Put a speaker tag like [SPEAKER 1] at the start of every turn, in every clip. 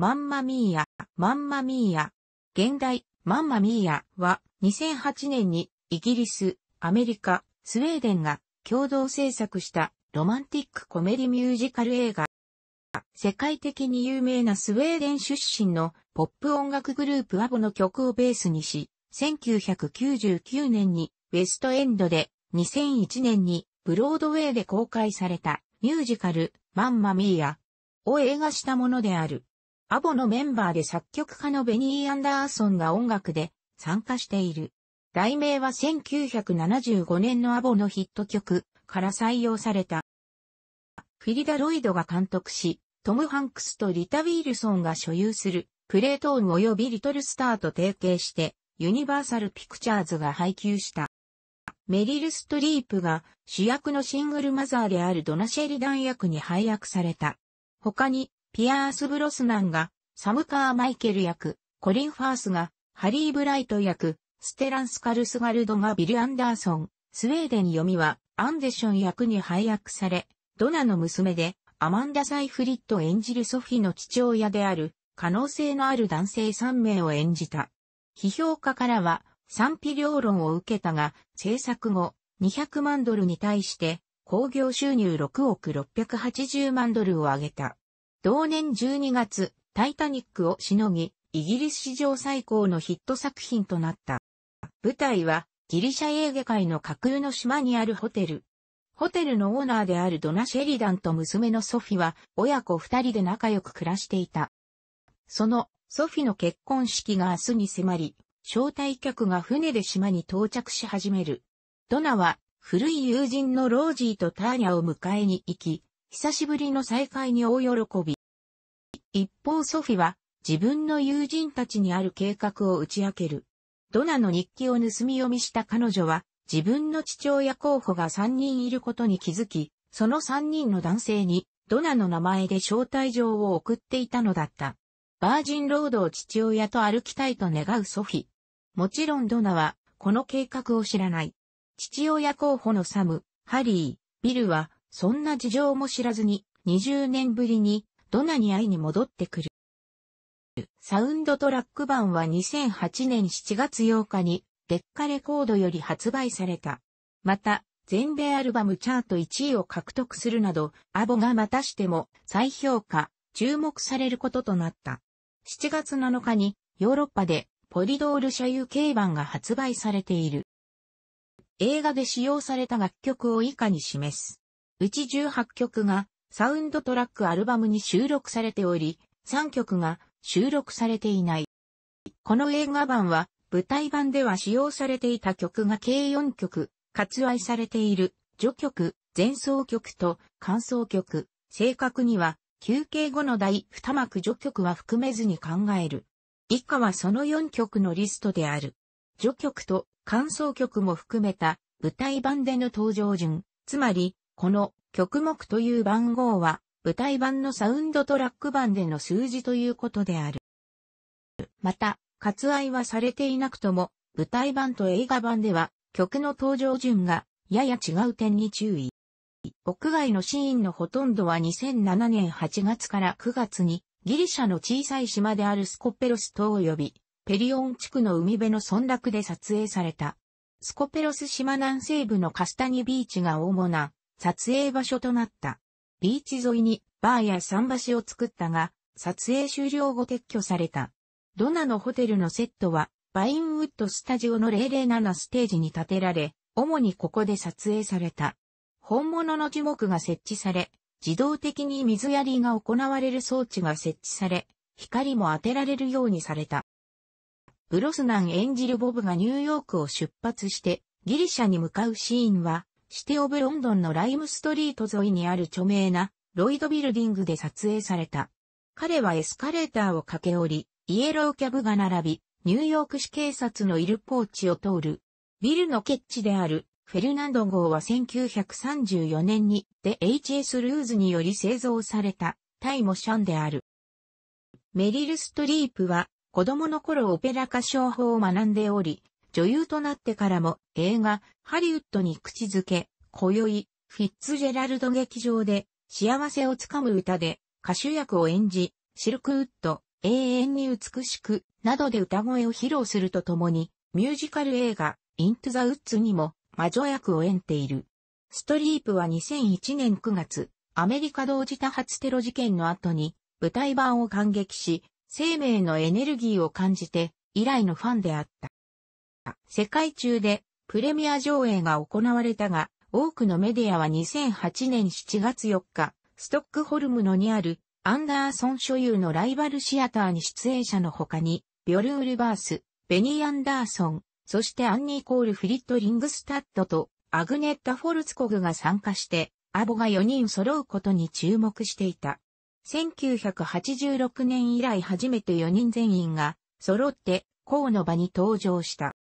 [SPEAKER 1] マンマミーヤ、マンマミーヤ。現代、マンマミーヤは2008年にイギリス、アメリカ、スウェーデンが共同制作したロマンティックコメディミュージカル映画。世界的に有名なスウェーデン出身のポップ音楽グループアボの曲をベースにし、1999年にウェストエンドで2001年にブロードウェイで公開されたミュージカルマンマミーヤを映画したものである。アボのメンバーで作曲家のベニー・アンダーソンが音楽で参加している。題名は1975年のアボのヒット曲から採用された。フィリダ・ロイドが監督し、トム・ハンクスとリタ・ウィルソンが所有するプレートーン及びリトル・スターと提携してユニバーサル・ピクチャーズが配給した。メリル・ストリープが主役のシングルマザーであるドナシェリダン役に配役された。他にピアース・ブロスナンが、サムカー・マイケル役、コリン・ファースが、ハリー・ブライト役、ステランス・カルスガルドがビル・アンダーソン、スウェーデン読みは、アンデション役に配役され、ドナの娘で、アマンダ・サイフリット演じるソフィの父親である、可能性のある男性3名を演じた。批評家からは、賛否両論を受けたが、制作後、200万ドルに対して、興行収入6億680万ドルを上げた。同年12月、タイタニックをしのぎ、イギリス史上最高のヒット作品となった。舞台は、ギリシャ映画界の架空の島にあるホテル。ホテルのオーナーであるドナ・シェリダンと娘のソフィは、親子二人で仲良く暮らしていた。その、ソフィの結婚式が明日に迫り、招待客が船で島に到着し始める。ドナは、古い友人のロージーとターニャを迎えに行き、久しぶりの再会に大喜び。一方ソフィは、自分の友人たちにある計画を打ち明ける。ドナの日記を盗み読みした彼女は、自分の父親候補が3人いることに気づき、その3人の男性に、ドナの名前で招待状を送っていたのだった。バージンロードを父親と歩きたいと願うソフィ。もちろんドナは、この計画を知らない。父親候補のサム、ハリー、ビルは、そんな事情も知らずに、20年ぶりに、ドナに会いに戻ってくる。サウンドトラック版は2008年7月8日に、デッカレコードより発売された。また、全米アルバムチャート1位を獲得するなど、アボがまたしても再評価、注目されることとなった。7月7日にヨーロッパでポリドール社有形版が発売されている。映画で使用された楽曲を以下に示す。うち18曲がサウンドトラックアルバムに収録されており、3曲が収録されていない。この映画版は舞台版では使用されていた曲が計4曲、割愛されている序曲、前奏曲と感想曲、正確には休憩後の第2幕序曲は含めずに考える。以下はその4曲のリストである。序曲と感想曲も含めた舞台版での登場順、つまりこの曲目という番号は舞台版のサウンドトラック版での数字ということである。また、割愛はされていなくとも、舞台版と映画版では曲の登場順がやや違う点に注意。屋外のシーンのほとんどは2007年8月から9月にギリシャの小さい島であるスコペロス島及びペリオン地区の海辺の村落で撮影された。スコペロス島南西部のカスタニビーチが主な撮影場所となった。ビーチ沿いにバーや桟橋を作ったが、撮影終了後撤去された。ドナのホテルのセットは、バインウッドスタジオの007ステージに建てられ、主にここで撮影された。本物の樹木が設置され、自動的に水やりが行われる装置が設置され、光も当てられるようにされた。ブロスナン演じるボブがニューヨークを出発してギリシャに向かうシーンはシティオブロンドンのライムストリート沿いにある著名なロイドビルディングで撮影された。彼はエスカレーターを駆け下り、イエローキャブが並び、ニューヨーク市警察のイルポーチを通る。ビルのケッチであるフェルナンド号は1934年にで HS ルーズにより製造されたタイモシャンである。メリル・ストリープは子供の頃オペラ歌唱法を学んでおり、女優となってからも映画、ハリウッドに口づけ、今宵、フィッツジェラルド劇場で、幸せをつかむ歌で、歌手役を演じ、シルクウッド、永遠に美しく、などで歌声を披露するとともに、ミュージカル映画、イントゥザウッズにも、魔女役を演っている。ストリープは2001年9月、アメリカ同時多発テロ事件の後に、舞台版を感激し、生命のエネルギーを感じて、以来のファンであった。。世界中でプレミア上映が行われたが、多くのメディアは2008年7月4日、ストックホルムのにあるアンダーソン所有のライバルシアターに出演者の他に、ビョルウルバース、ベニー・アンダーソン、そしてアンニー・コール・フリット・リングスタッドとアグネッタ・フォルツコグが参加して、アボが4人揃うことに注目していた。1986年以来初めて4人全員が揃って、公の場に登場した。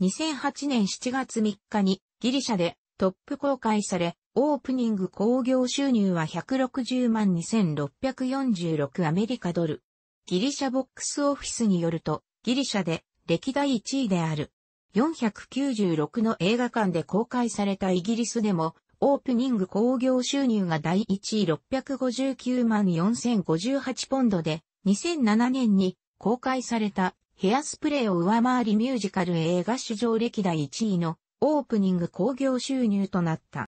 [SPEAKER 1] 2008年7月3日にギリシャでトップ公開され、オープニング興行収入は160万2646アメリカドル。ギリシャボックスオフィスによると、ギリシャで歴代1位である。496の映画館で公開されたイギリスでも、オープニング興行収入が第1位659万4058ポンドで、2007年に公開されたヘアスプレーを上回りミュージカル映画史上歴代1位のオープニング興行収入となった。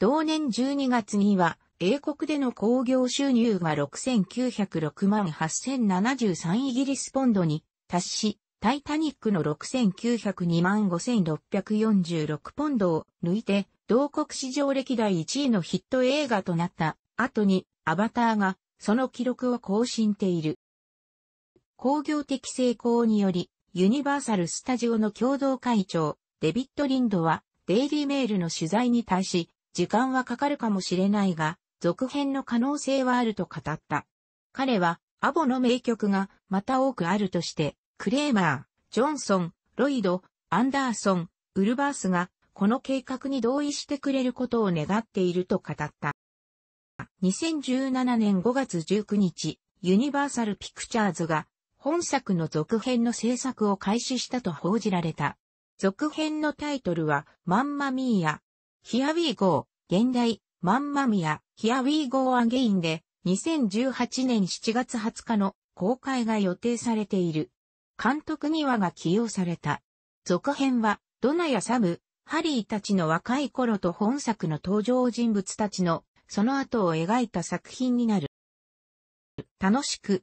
[SPEAKER 1] 同年12月には、英国での興行収入が6906万8073イギリスポンドに達し、タイタニックの6902万5646ポンドを抜いて、同国史上歴代1位のヒット映画となった後に、アバターがその記録を更新している。工業的成功により、ユニバーサル・スタジオの共同会長、デビッド・リンドは、デイリーメールの取材に対し、時間はかかるかもしれないが、続編の可能性はあると語った。彼は、アボの名曲がまた多くあるとして、クレーマー、ジョンソン、ロイド、アンダーソン、ウルバースが、この計画に同意してくれることを願っていると語った。2017年5月19日、ユニバーサル・ピクチャーズが本作の続編の制作を開始したと報じられた。続編のタイトルは、マンマミーヤ。Here we go! 現代、マンマミー Here we go again で、2018年7月20日の公開が予定されている。監督にはが起用された。続編は、ドナやサム、ハリーたちの若い頃と本作の登場人物たちの、その後を描いた作品になる。楽しく、